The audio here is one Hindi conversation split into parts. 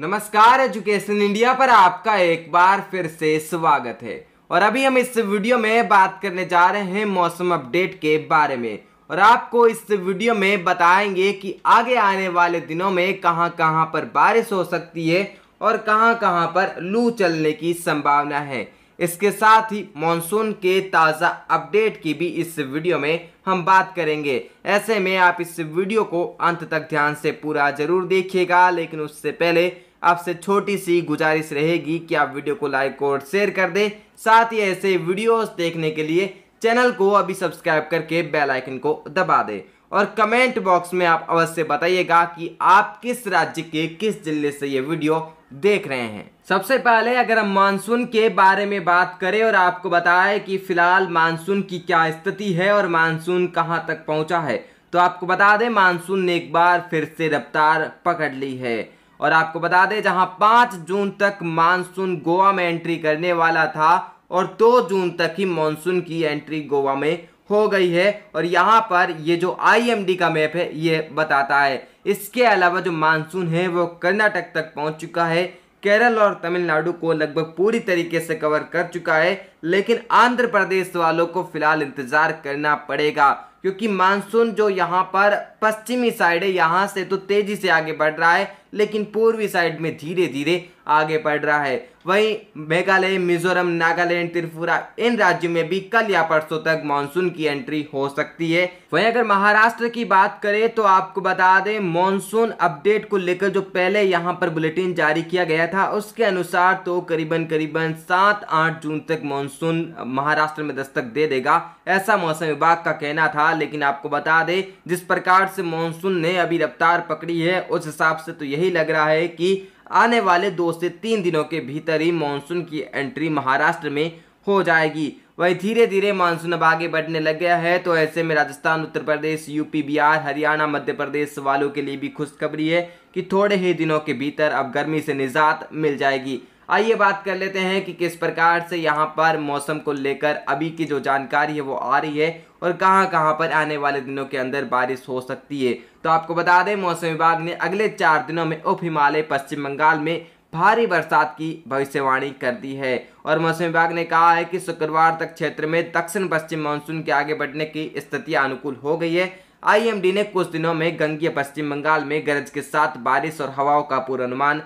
नमस्कार एजुकेशन इंडिया पर आपका एक बार फिर से स्वागत है और अभी हम इस वीडियो में बात करने जा रहे हैं मौसम अपडेट के बारे में और आपको इस वीडियो में बताएंगे कि आगे आने वाले दिनों में कहां कहां पर बारिश हो सकती है और कहां कहां पर लू चलने की संभावना है इसके साथ ही मॉनसून के ताज़ा अपडेट की भी इस वीडियो में हम बात करेंगे ऐसे में आप इस वीडियो को अंत तक ध्यान से पूरा ज़रूर देखिएगा लेकिन उससे पहले आपसे छोटी सी गुजारिश रहेगी कि आप वीडियो को लाइक और शेयर कर दें साथ ही ऐसे वीडियोस देखने के लिए चैनल को अभी सब्सक्राइब करके बेल आइकन को दबा दें और कमेंट बॉक्स में आप अवश्य बताइएगा कि आप किस राज्य के किस जिले से ये वीडियो देख रहे हैं सबसे पहले अगर हम मानसून के बारे में बात करें और आपको बताएं कि फिलहाल मानसून की क्या स्थिति है और मानसून कहां तक पहुंचा है तो आपको बता दें मानसून ने एक बार फिर से रफ्तार पकड़ ली है और आपको बता दें जहां 5 जून तक मानसून गोवा में एंट्री करने वाला था और 2 जून तक ही मानसून की एंट्री गोवा में हो गई है और यहां पर ये जो आईएमडी का मैप है ये बताता है इसके अलावा जो मानसून है वो कर्नाटक तक पहुंच चुका है केरल और तमिलनाडु को लगभग पूरी तरीके से कवर कर चुका है लेकिन आंध्र प्रदेश वालों को फिलहाल इंतज़ार करना पड़ेगा क्योंकि मानसून जो यहाँ पर पश्चिमी साइड है यहाँ से तो तेज़ी से आगे बढ़ रहा है लेकिन पूर्वी साइड में धीरे धीरे आगे बढ़ रहा है वहीं मेघालय मिजोरम नागालैंड त्रिपुरा इन राज्यों में भी कल या परसों तक मानसून की एंट्री हो सकती है वहीं अगर महाराष्ट्र की बात करें तो आपको बता दें मानसून अपडेट को लेकर जो पहले यहां पर बुलेटिन जारी किया गया था उसके अनुसार तो करीबन करीबन सात आठ जून तक मानसून महाराष्ट्र में दस्तक दे देगा ऐसा मौसम विभाग का कहना था लेकिन आपको बता दें जिस प्रकार से मानसून ने अभी रफ्तार पकड़ी है उस हिसाब से तो यही लग रहा है कि आने वाले दो से तीन दिनों के भीतर ही मानसून की एंट्री महाराष्ट्र में हो जाएगी वहीं धीरे धीरे मानसून अब आगे बढ़ने लग गया है तो ऐसे में राजस्थान उत्तर प्रदेश यूपी बिहार हरियाणा मध्य प्रदेश वालों के लिए भी खुशखबरी है कि थोड़े ही दिनों के भीतर अब गर्मी से निजात मिल जाएगी आइए बात कर लेते हैं कि किस प्रकार से यहाँ पर मौसम को लेकर अभी की जो जानकारी है वो आ रही है और कहाँ कहाँ पर आने वाले दिनों के अंदर बारिश हो सकती है तो आपको बता दें मौसम विभाग ने अगले चार दिनों में उप हिमालय पश्चिम बंगाल में भारी बरसात की भविष्यवाणी कर दी है और मौसम विभाग ने कहा है कि शुक्रवार तक क्षेत्र में दक्षिण पश्चिम मानसून के आगे बढ़ने की स्थिति अनुकूल हो गई है आईएमडी ने कुछ दिनों में गंगीय पश्चिम बंगाल में गरज के साथ बारिश और हवाओं का पूर्वानुमान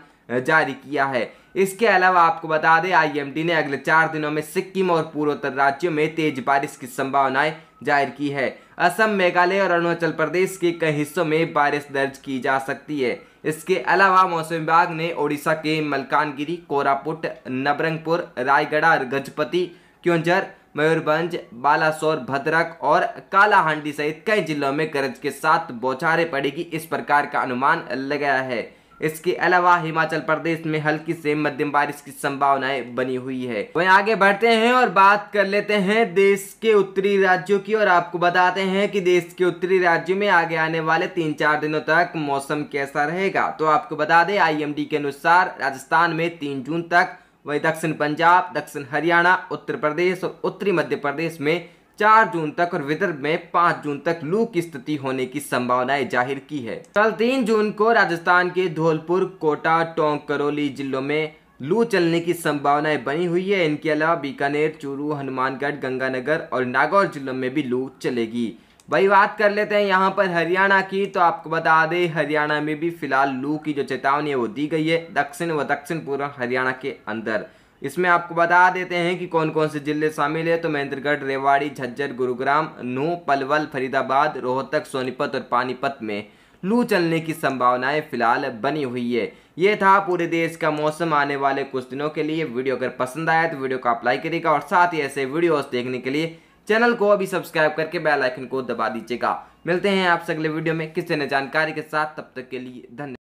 जारी किया है इसके अलावा आपको बता दें आईएमडी ने अगले चार दिनों में सिक्किम और पूर्वोत्तर राज्यों में तेज बारिश की संभावनाएं जाहिर की है असम मेघालय और अरुणाचल प्रदेश के कई हिस्सों में बारिश दर्ज की जा सकती है इसके अलावा मौसम विभाग ने ओडिशा के मलकानगिरी कोरापुट नबरंगपुर और गजपति क्योंझर मयूरभंज बालासोर भद्रक और कालाहांडी सहित कई जिलों में गरज के साथ बौछारें पड़ेगी इस प्रकार का अनुमान लगाया है इसके अलावा हिमाचल प्रदेश में हल्की से मध्यम बारिश की संभावनाएं बनी हुई है वहीं आगे बढ़ते हैं और बात कर लेते हैं देश के उत्तरी राज्यों की और आपको बताते हैं कि देश के उत्तरी राज्यों में आगे आने वाले तीन चार दिनों तक मौसम कैसा रहेगा तो आपको बता दें आई के अनुसार राजस्थान में तीन जून तक वही दक्षिण पंजाब दक्षिण हरियाणा उत्तर प्रदेश और उत्तरी मध्य प्रदेश में चार जून तक और विदर्भ में पांच जून तक लू की स्थिति होने की संभावनाएं जाहिर की है कल तीन जून को राजस्थान के धौलपुर कोटा टोंक करौली जिलों में लू चलने की संभावनाएं बनी हुई है इनके अलावा बीकानेर चूरू हनुमानगढ़ गंगानगर और नागौर जिलों में भी लू चलेगी वही बात कर लेते हैं यहाँ पर हरियाणा की तो आपको बता दें हरियाणा में भी फिलहाल लू की जो चेतावनी है वो दी गई है दक्षिण व दक्षिण पूर्व हरियाणा के अंदर इसमें आपको बता देते हैं कि कौन कौन से जिले शामिल है तो महेंद्रगढ़ रेवाड़ी झज्जर गुरुग्राम नू पलवल फरीदाबाद रोहतक सोनीपत और पानीपत में लू चलने की संभावनाएं फिलहाल बनी हुई है ये था पूरे देश का मौसम आने वाले कुछ दिनों के लिए वीडियो अगर पसंद आया तो वीडियो को अप्लाई करिएगा और साथ ही ऐसे वीडियोस देखने के लिए चैनल को अभी सब्सक्राइब करके बेल आइकन को दबा दीजिएगा मिलते हैं आपसे अगले वीडियो में किसी ने जानकारी के साथ तब तक के लिए धन्यवाद